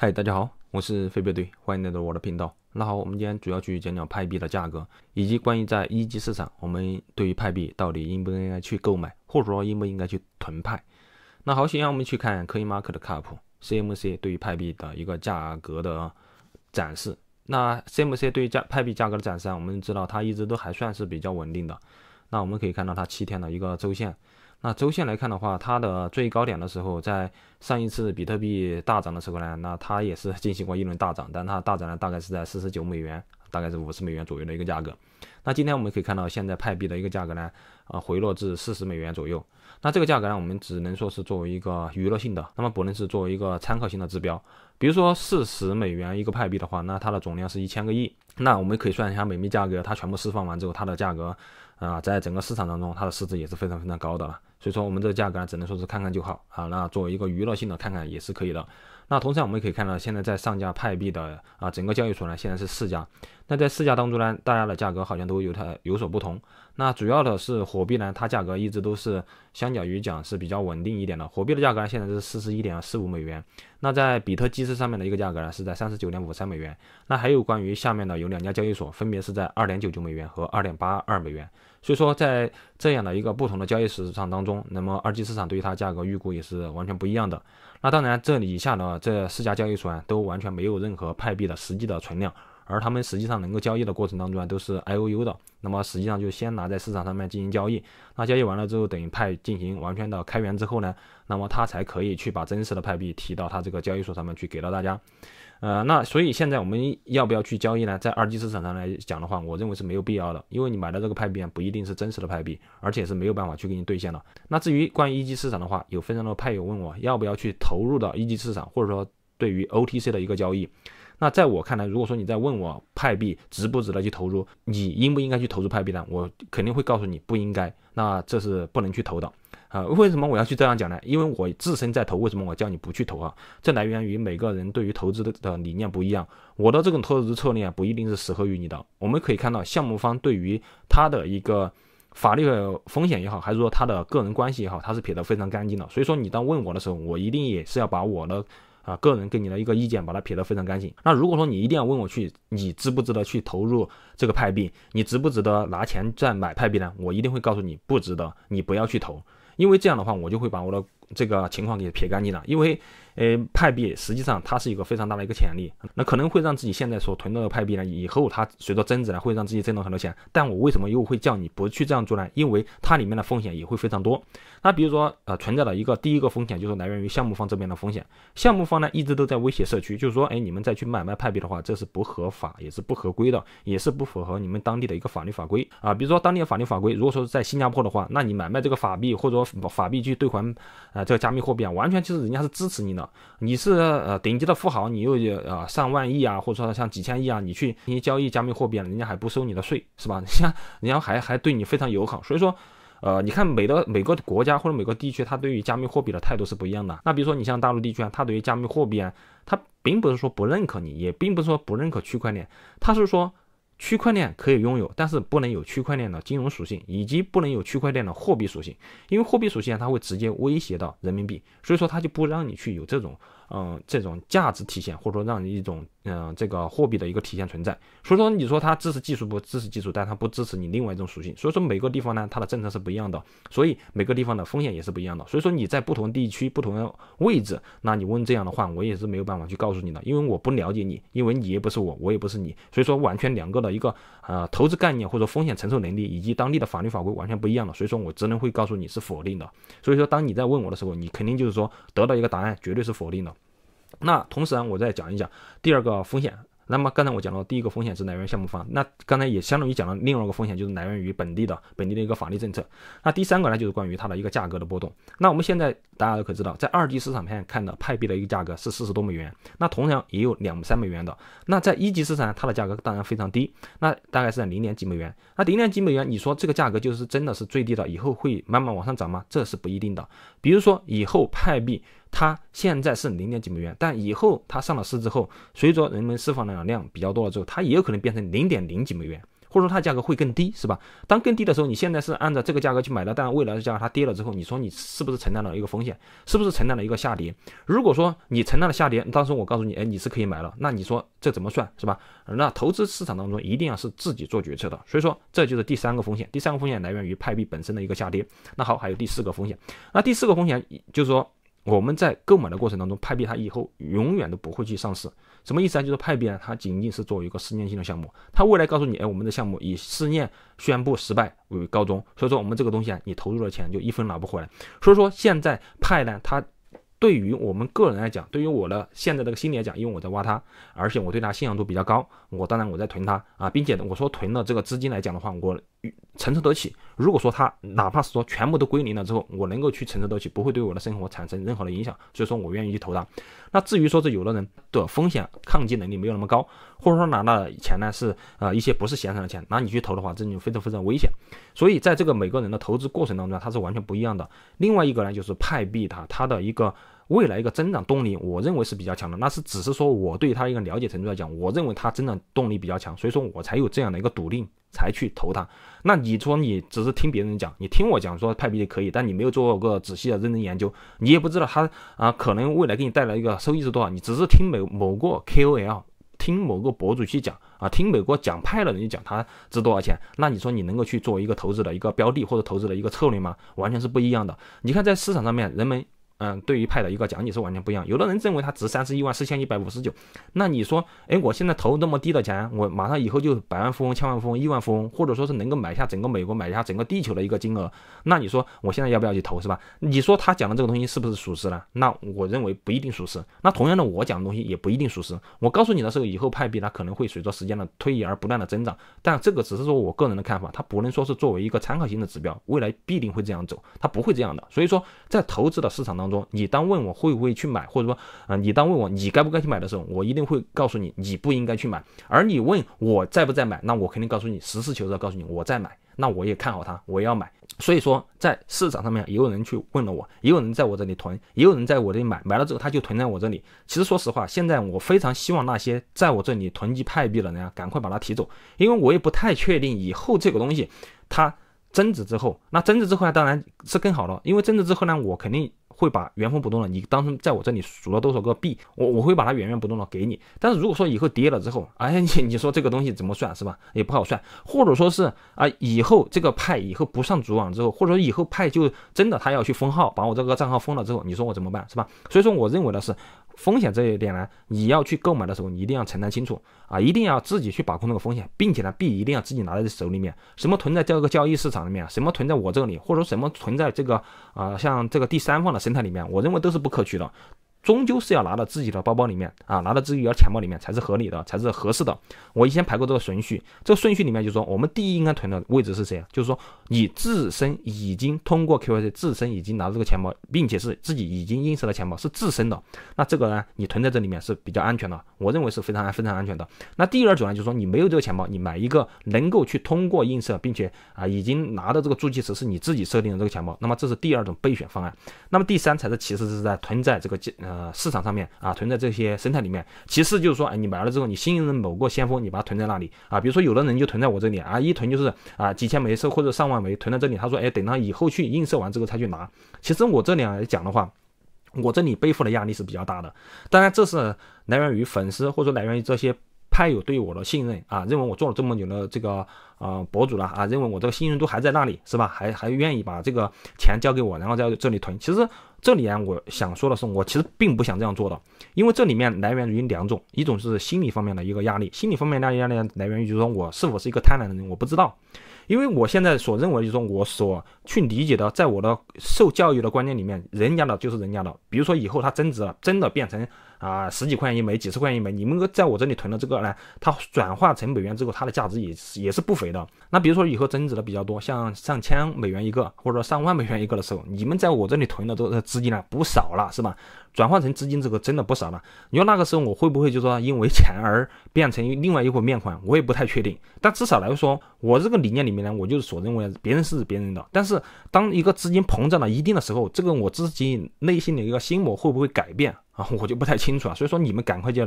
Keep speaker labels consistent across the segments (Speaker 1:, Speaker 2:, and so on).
Speaker 1: 嗨，大家好，我是飞飞队，欢迎来到我的频道。那好，我们今天主要去讲讲派币的价格，以及关于在一级市场，我们对于派币到底应不应该去购买，或者说应不应该去囤派。那好，首先我们去看 c o i m a r k e t c a p c m c 对于派币的一个价格的展示。那 CMC 对于价派币价格的展示，我们知道它一直都还算是比较稳定的。那我们可以看到它七天的一个周线。那周线来看的话，它的最高点的时候，在上一次比特币大涨的时候呢，那它也是进行过一轮大涨，但它大涨呢大概是在四十九美元，大概是五十美元左右的一个价格。那今天我们可以看到，现在派币的一个价格呢，啊回落至四十美元左右。那这个价格呢，我们只能说是作为一个娱乐性的，那么不能是作为一个参考性的指标。比如说四十美元一个派币的话，那它的总量是一千个亿。那我们可以算一下每币价格，它全部释放完之后，它的价格啊，在整个市场当中，它的市值也是非常非常高的了。所以说我们这个价格呢，只能说是看看就好啊。那作为一个娱乐性的看看也是可以的。那同时我们也可以看到，现在在上架派币的啊，整个交易所呢，现在是四家。那在四家当中呢，大家的价格好像都有它有所不同。那主要的是火币呢，它价格一直都是相较于讲是比较稳定一点的。火币的价格呢，现在是四十一点四五美元。那在比特基斯上面的一个价格呢，是在三十九点五三美元。那还有关于下面的有两家交易所，分别是在二点九九美元和二点八二美元。所以说，在这样的一个不同的交易市场当中，那么二级市场对于它价格预估也是完全不一样的。那当然，这里以下呢，这四家交易所啊，都完全没有任何派币的实际的存量，而他们实际上能够交易的过程当中啊，都是 I O U 的。那么实际上就先拿在市场上面进行交易。那交易完了之后，等于派进行完全的开源之后呢，那么他才可以去把真实的派币提到他这个交易所上面去给到大家。呃，那所以现在我们要不要去交易呢？在二级市场上来讲的话，我认为是没有必要的，因为你买的这个派币啊，不一定是真实的派币，而且是没有办法去给你兑现的。那至于关于一级市场的话，有非常多派友问我要不要去投入到一级市场，或者说对于 OTC 的一个交易。那在我看来，如果说你在问我派币值不值得去投入，你应不应该去投入派币呢？我肯定会告诉你不应该，那这是不能去投的。啊，为什么我要去这样讲呢？因为我自身在投，为什么我叫你不去投啊？这来源于每个人对于投资的的理念不一样。我的这种投资策略啊，不一定是适合于你的。我们可以看到，项目方对于他的一个法律风险也好，还是说他的个人关系也好，他是撇得非常干净的。所以说，你当问我的时候，我一定也是要把我的啊个人给你的一个意见，把它撇得非常干净。那如果说你一定要问我去，你值不值得去投入这个派币？你值不值得拿钱再买派币呢？我一定会告诉你，不值得，你不要去投。因为这样的话，我就会把我的。这个情况给撇干净了，因为，呃，派币实际上它是一个非常大的一个潜力，那可能会让自己现在所囤到的派币呢，以后它随着增值呢，会让自己挣到很多钱。但我为什么又会叫你不去这样做呢？因为它里面的风险也会非常多。那比如说，呃，存在的一个第一个风险就是来源于项目方这边的风险。项目方呢一直都在威胁社区，就是说，哎，你们再去买卖派币的话，这是不合法，也是不合规的，也是不符合你们当地的一个法律法规啊。比如说当地的法律法规，如果说是在新加坡的话，那你买卖这个法币或者法币去兑换。啊，这个加密货币啊，完全就是人家是支持你的。你是呃顶级的富豪，你又呃上万亿啊，或者说像几千亿啊，你去你交易加密货币，人家还不收你的税，是吧？像人家还还对你非常友好。所以说，呃，你看每个每个国家或者每个地区，它对于加密货币的态度是不一样的。那比如说你像大陆地区啊，它对于加密货币啊，它并不是说不认可你，也并不是说不认可区块链，它是说。区块链可以拥有，但是不能有区块链的金融属性，以及不能有区块链的货币属性，因为货币属性它会直接威胁到人民币，所以说它就不让你去有这种。嗯，这种价值体现或者说让一种嗯这个货币的一个体现存在，所以说你说它支持技术不支持技术，但它不支持你另外一种属性，所以说每个地方呢它的政策是不一样的，所以每个地方的风险也是不一样的，所以说你在不同地区不同的位置，那你问这样的话我也是没有办法去告诉你的，因为我不了解你，因为你也不是我，我也不是你，所以说完全两个的一个。啊，投资概念或者风险承受能力以及当地的法律法规完全不一样的，所以说我只能会告诉你是否定的。所以说，当你在问我的时候，你肯定就是说得到一个答案，绝对是否定的。那同时啊，我再讲一讲第二个风险。那么刚才我讲到第一个风险是来源于项目方，那刚才也相当于讲了另外一个风险，就是来源于本地的本地的一个法律政策。那第三个呢，就是关于它的一个价格的波动。那我们现在大家都可以知道，在二级市场片看的派币的一个价格是四十多美元，那同样也有两三美元的。那在一级市场它的价格当然非常低，那大概是在零点几美元。那零点几美元，你说这个价格就是真的是最低的，以后会慢慢往上涨吗？这是不一定的。比如说以后派币。它现在是零点几美元，但以后它上了市之后，随着人们释放的量比较多了之后，它也有可能变成零点零几美元，或者说它价格会更低，是吧？当更低的时候，你现在是按照这个价格去买了，但未来的价格它跌了之后，你说你是不是承担了一个风险？是不是承担了一个下跌？如果说你承担了下跌，当时我告诉你，哎，你是可以买了，那你说这怎么算，是吧？那投资市场当中一定要是自己做决策的，所以说这就是第三个风险。第三个风险来源于派币本身的一个下跌。那好，还有第四个风险，那第四个风险就是说。我们在购买的过程当中，派币它以后永远都不会去上市，什么意思啊？就是派币啊，它仅仅是作为一个试验性的项目，它未来告诉你，哎，我们的项目以试验宣布失败为告终，所以说我们这个东西啊，你投入的钱就一分拿不回来。所以说现在派呢，它对于我们个人来讲，对于我的现在这个心理来讲，因为我在挖它，而且我对它信仰度比较高，我当然我在囤它啊，并且我说囤了这个资金来讲的话，我。承受得起，如果说他哪怕是说全部都归零了之后，我能够去承受得起，不会对我的生活产生任何的影响，所以说我愿意去投它。那至于说是有的人的风险抗击能力没有那么高，或者说拿到钱呢是呃一些不是闲散的钱，那你去投的话，这就非常非常危险。所以在这个每个人的投资过程当中，它是完全不一样的。另外一个呢，就是派币它它的一个。未来一个增长动力，我认为是比较强的。那是只是说我对它一个了解程度来讲，我认为它增长动力比较强，所以说我才有这样的一个笃定，才去投它。那你说你只是听别人讲，你听我讲说派币可以，但你没有做过仔细的认真研究，你也不知道它啊可能未来给你带来一个收益是多少。你只是听某某个 KOL，听某个博主去讲啊，听某个讲派的人去讲它值多少钱。那你说你能够去做一个投资的一个标的或者投资的一个策略吗？完全是不一样的。你看在市场上面，人们。嗯，对于派的一个讲解是完全不一样。有的人认为它值三十一万四千一百五十九，那你说，哎，我现在投那么低的钱，我马上以后就百万富翁、千万富翁、亿万富翁，或者说是能够买下整个美国、买下整个地球的一个金额，那你说我现在要不要去投，是吧？你说他讲的这个东西是不是属实呢？那我认为不一定属实。那同样的，我讲的东西也不一定属实。我告诉你的是，以后派币它可能会随着时间的推移而不断的增长，但这个只是说我个人的看法，它不能说是作为一个参考性的指标，未来必定会这样走，它不会这样的。所以说，在投资的市场当。中。你当问我会不会去买，或者说，嗯，你当问我你该不该去买的时候，我一定会告诉你你不应该去买。而你问我在不在买，那我肯定告诉你，实事求是告诉你我在买。那我也看好它，我要买。所以说，在市场上面也有人去问了我，也有人在我这里囤，也有人在我这里买，买了之后他就囤在我这里。其实说实话，现在我非常希望那些在我这里囤积派币的人啊，赶快把它提走，因为我也不太确定以后这个东西它增值之后，那增值之后当然是更好了，因为增值之后呢，我肯定。会把原封不动的你当成在我这里数了多少个币，我我会把它原原不动的给你。但是如果说以后跌了之后，哎，你你说这个东西怎么算，是吧？也不好算。或者说是啊，以后这个派以后不上主网之后，或者说以后派就真的他要去封号，把我这个账号封了之后，你说我怎么办，是吧？所以说我认为的是。风险这一点呢，你要去购买的时候，你一定要承担清楚啊，一定要自己去把控那个风险，并且呢币一定要自己拿在手里面，什么存在这个交易市场里面，什么存在我这里，或者说什么存在这个啊像这个第三方的生态里面，我认为都是不可取的。终究是要拿到自己的包包里面啊，拿到自己的钱包里面才是合理的，才是合适的。我以前排过这个顺序，这个顺序里面就是说，我们第一应该囤的位置是谁？就是说，你自身已经通过 KYC 自身已经拿到这个钱包，并且是自己已经映射的钱包，是自身的。那这个呢，你囤在这里面是比较安全的，我认为是非常安非常安全的。那第二种呢，就是说你没有这个钱包，你买一个能够去通过映射，并且啊，已经拿到这个助记词是你自己设定的这个钱包，那么这是第二种备选方案。那么第三才是其实是在囤在这个呃。呃，市场上面啊，囤在这些生态里面。其次就是说，哎，你买了之后，你信任某个先锋，你把它囤在那里啊。比如说，有的人就囤在我这里啊，一囤就是啊几千枚币或者上万枚囤在这里。他说，哎，等到以后去映射完之后才去拿。其实我这里来讲的话，我这里背负的压力是比较大的。当然，这是来源于粉丝或者来源于这些拍友对我的信任啊，认为我做了这么久的这个呃博主了啊，认为我这个信任度还在那里，是吧？还还愿意把这个钱交给我，然后在这里囤。其实。这里啊，我想说的是，我其实并不想这样做的，因为这里面来源于两种，一种是心理方面的一个压力，心理方面的压力来源于就是说我是否是一个贪婪的人，我不知道。因为我现在所认为就是我所去理解的，在我的受教育的观念里面，人家的就是人家的。比如说以后它增值，了，真的变成啊十几块钱一枚、几十块钱一枚，你们在我这里囤的这个呢，它转化成美元之后，它的价值也是也是不菲的。那比如说以后增值的比较多，像上千美元一个，或者说上万美元一个的时候，你们在我这里囤的个资金呢不少了，是吧？转换成资金，这个真的不少了。你说那个时候我会不会就说因为钱而变成另外一副面孔？我也不太确定。但至少来说，我这个理念里面呢，我就是所认为别人是别人的。但是当一个资金膨胀到一定的时候，这个我自己内心的一个心魔会不会改变啊？我就不太清楚啊。所以说你们赶快就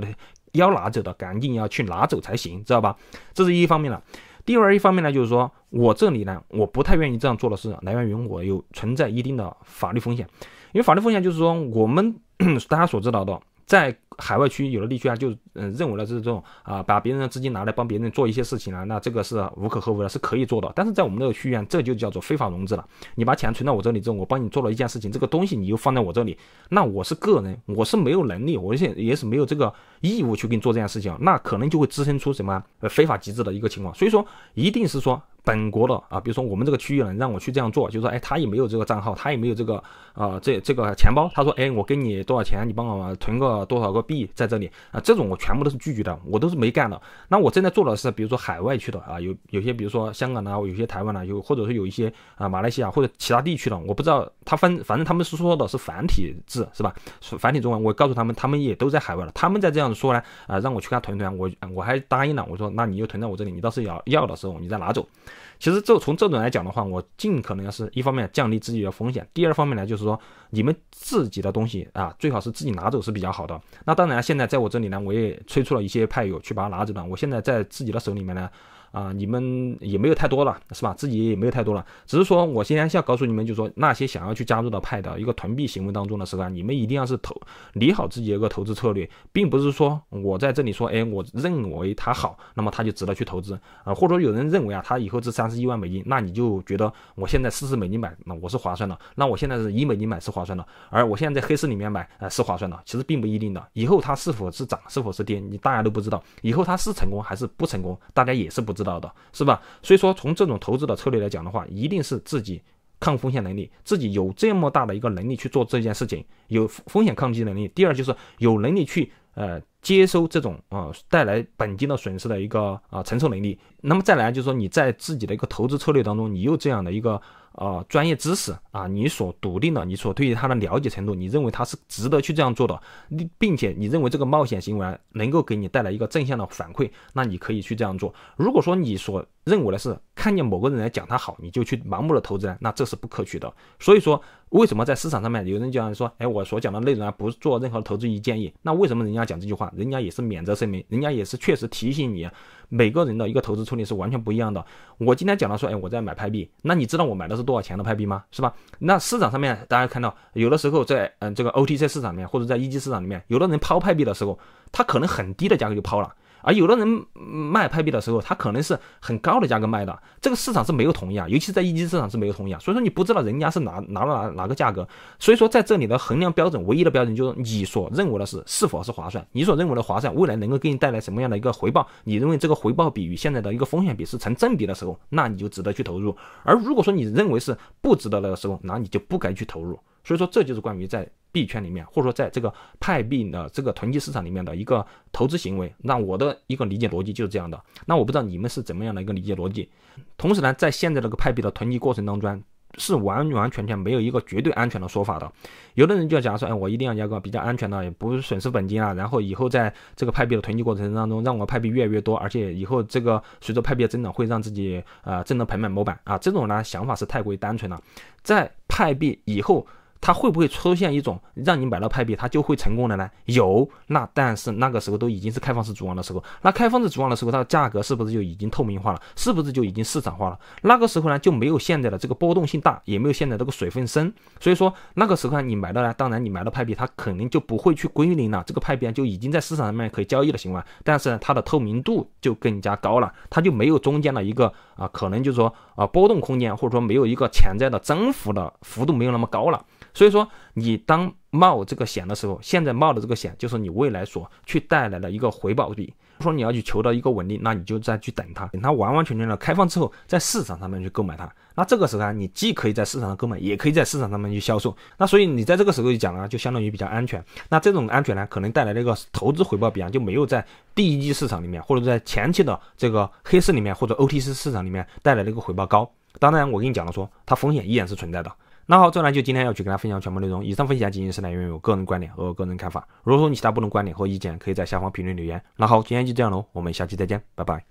Speaker 1: 要拿走的，赶紧要去拿走才行，知道吧？这是一方面了。第二一方面呢，就是说我这里呢，我不太愿意这样做的，是来源于我有存在一定的法律风险。因为法律风险就是说我们。大家所知道的，在海外区有的地区啊，就嗯认为了这是这种啊，把别人的资金拿来帮别人做一些事情啊，那这个是无可厚非的，是可以做的。但是在我们个区域，啊，这就叫做非法融资了。你把钱存到我这里之后，我帮你做了一件事情，这个东西你又放在我这里，那我是个人，我是没有能力，我现也是没有这个义务去给你做这件事情，那可能就会滋生出什么非法集资的一个情况。所以说，一定是说。本国的啊，比如说我们这个区域呢，让我去这样做，就说哎，他也没有这个账号，他也没有这个啊，这这个钱包。他说哎，我给你多少钱，你帮我囤个多少个币在这里啊？这种我全部都是拒绝的，我都是没干的。那我正在做的是，比如说海外去的啊，有有些比如说香港呐，有些台湾呐，有或者说有一些啊，马来西亚或者其他地区的，我不知道他分，反正他们是说的是繁体字是吧？繁体中文。我告诉他们，他们也都在海外了，他们在这样说呢啊，让我去他囤囤，我我还答应了，我说那你就囤在我这里，你到候要要的时候你再拿走。其实就从这种来讲的话，我尽可能要是一方面降低自己的风险，第二方面呢就是说，你们自己的东西啊，最好是自己拿走是比较好的。那当然，现在在我这里呢，我也催促了一些派友去把它拿走的。我现在在自己的手里面呢。啊，你们也没有太多了，是吧？自己也没有太多了，只是说，我今天是要告诉你们，就是说，那些想要去加入到派的一个囤币行为当中的时候你们一定要是投理好自己一个投资策略，并不是说我在这里说，哎，我认为它好，那么它就值得去投资啊，或者有人认为啊，它以后是三十一万美金，那你就觉得我现在四十美金买，那我是划算的；，那我现在是一美金买是划算的，而我现在在黑市里面买啊是划算的，其实并不一定的，以后它是否是涨，是否是跌，你大家都不知道，以后它是成功还是不成功，大家也是不知。知道的是吧？所以说，从这种投资的策略来讲的话，一定是自己抗风险能力，自己有这么大的一个能力去做这件事情，有风险抗击能力。第二就是有能力去呃接收这种啊带来本金的损失的一个啊承受能力。那么再来就是说你在自己的一个投资策略当中，你有这样的一个。啊，专业知识啊，你所笃定的，你所对于他的了解程度，你认为他是值得去这样做的，并且你认为这个冒险行为能够给你带来一个正向的反馈，那你可以去这样做。如果说你所认为的是看见某个人来讲他好，你就去盲目的投资，那这是不可取的。所以说，为什么在市场上面有人讲说，哎，我所讲的内容啊不做任何投资建议，那为什么人家讲这句话？人家也是免责声明，人家也是确实提醒你。每个人的一个投资策略是完全不一样的。我今天讲到说，哎，我在买派币，那你知道我买的是多少钱的派币吗？是吧？那市场上面大家看到，有的时候在嗯这个 OTC 市场里面或者在一级市场里面，有的人抛派币的时候，他可能很低的价格就抛了。而有的人卖派币的时候，他可能是很高的价格卖的，这个市场是没有同意啊，尤其在一级市场是没有同意啊，所以说你不知道人家是拿拿了哪、哪个价格，所以说在这里的衡量标准唯一的标准就是你所认为的是是否是划算，你所认为的划算，未来能够给你带来什么样的一个回报，你认为这个回报比与现在的一个风险比是成正比的时候，那你就值得去投入。而如果说你认为是不值得的时候，那你就不该去投入。所以说，这就是关于在币圈里面，或者说在这个派币的这个囤积市场里面的一个投资行为。那我的一个理解逻辑就是这样的。那我不知道你们是怎么样的一个理解逻辑。同时呢，在现在这个派币的囤积过程当中，是完完全全没有一个绝对安全的说法的。有的人就讲说，哎，我一定要要个比较安全的，也不损失本金啊。然后以后在这个派币的囤积过程当中，让我派币越来越多，而且以后这个随着派币的增长，会让自己呃挣得盆满钵满啊。这种呢想法是太过于单纯了。在派币以后。它会不会出现一种让你买到派币它就会成功的呢？有，那但是那个时候都已经是开放式主网的时候，那开放式主网的时候，它的价格是不是就已经透明化了？是不是就已经市场化了？那个时候呢，就没有现在的这个波动性大，也没有现在这个水分深。所以说那个时候你买到呢，当然你买到派币，它肯定就不会去归零了。这个派币就已经在市场上面可以交易的行为，但是它的透明度就更加高了，它就没有中间的一个啊，可能就是说啊波动空间，或者说没有一个潜在的增幅的幅度没有那么高了。所以说，你当冒这个险的时候，现在冒的这个险就是你未来所去带来的一个回报比。说你要去求到一个稳定，那你就再去等它，等它完完全全的开放之后，在市场上面去购买它。那这个时候啊，你既可以在市场上购买，也可以在市场上面去销售。那所以你在这个时候就讲了，就相当于比较安全。那这种安全呢，可能带来一个投资回报比啊，就没有在第一级市场里面，或者在前期的这个黑市里面，或者 OTC 市场里面带来的一个回报高。当然，我跟你讲了，说它风险依然是存在的。那好，这呢就今天要去跟大家分享全部内容。以上分享仅仅是来源于我个人观点和个人看法。如果说你其他不同观点和意见，可以在下方评论留言。那好，今天就这样喽，我们下期再见，拜拜。